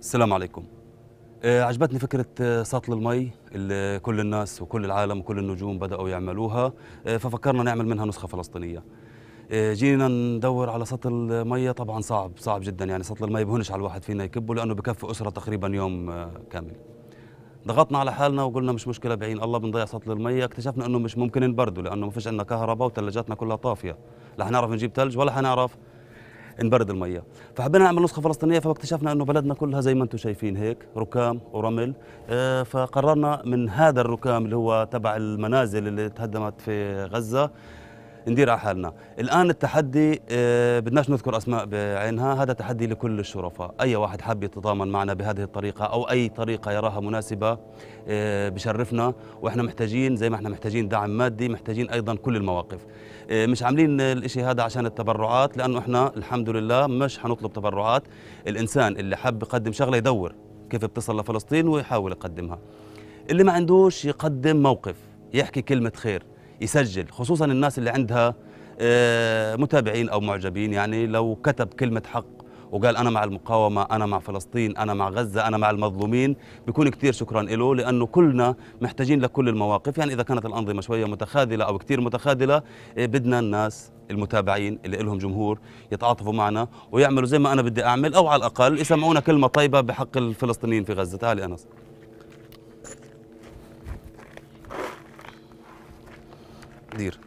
السلام عليكم آه، عجبتني فكرة آه، سطل المي اللي كل الناس وكل العالم وكل النجوم بدأوا يعملوها آه، ففكرنا نعمل منها نسخة فلسطينية جينا ندور على سطل مية طبعا صعب صعب جدا يعني سطل المي بهونش على الواحد فينا يكبه لأنه بكفي أسرة تقريبا يوم كامل ضغطنا على حالنا وقلنا مش مشكلة بعين الله بنضيع سطل المية اكتشفنا أنه مش ممكن نبرده لأنه ما فيش عندنا كهرباء وثلاجاتنا كلها طافية لا حنعرف نجيب ثلج ولا حنعرف انبرد الميه فحبينا نعمل نسخه فلسطينيه فاكتشفنا انه بلدنا كلها زي ما انتم شايفين هيك ركام ورمل آه، فقررنا من هذا الركام اللي هو تبع المنازل اللي تهدمت في غزه ندير على حالنا الان التحدي آه بدناش نذكر اسماء بعينها هذا تحدي لكل الشرفاء اي واحد حاب يتضامن معنا بهذه الطريقه او اي طريقه يراها مناسبه آه بشرفنا واحنا محتاجين زي ما احنا محتاجين دعم مادي محتاجين ايضا كل المواقف آه مش عاملين الشيء هذا عشان التبرعات لانه احنا الحمد لله مش حنطلب تبرعات الانسان اللي حاب يقدم شغله يدور كيف بتصل لفلسطين ويحاول يقدمها اللي ما عندوش يقدم موقف يحكي كلمه خير يسجل خصوصا الناس اللي عندها آه، متابعين او معجبين يعني لو كتب كلمه حق وقال انا مع المقاومه انا مع فلسطين انا مع غزه انا مع المظلومين بيكون كثير شكرا له لانه كلنا محتاجين لكل المواقف يعني اذا كانت الانظمه شويه متخاذله او كثير متخاذله آه، بدنا الناس المتابعين اللي لهم جمهور يتعاطفوا معنا ويعملوا زي ما انا بدي اعمل او على الاقل يسمعونا كلمه طيبه بحق الفلسطينيين في غزه تعالي انس التقدير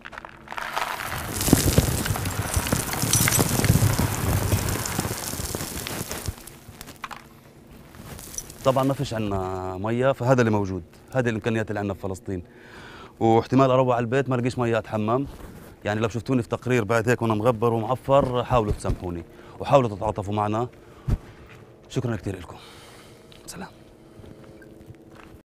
طبعا ما فيش عندنا ميه فهذا اللي موجود هذه الامكانيات اللي عندنا في فلسطين واحتمال اروح على البيت ما لقيش ميه اتحمم يعني لو شفتوني في تقرير بعد هيك وانا مغبر ومعفر حاولوا تسامحوني وحاولوا تتعاطفوا معنا شكرا كثير لكم سلام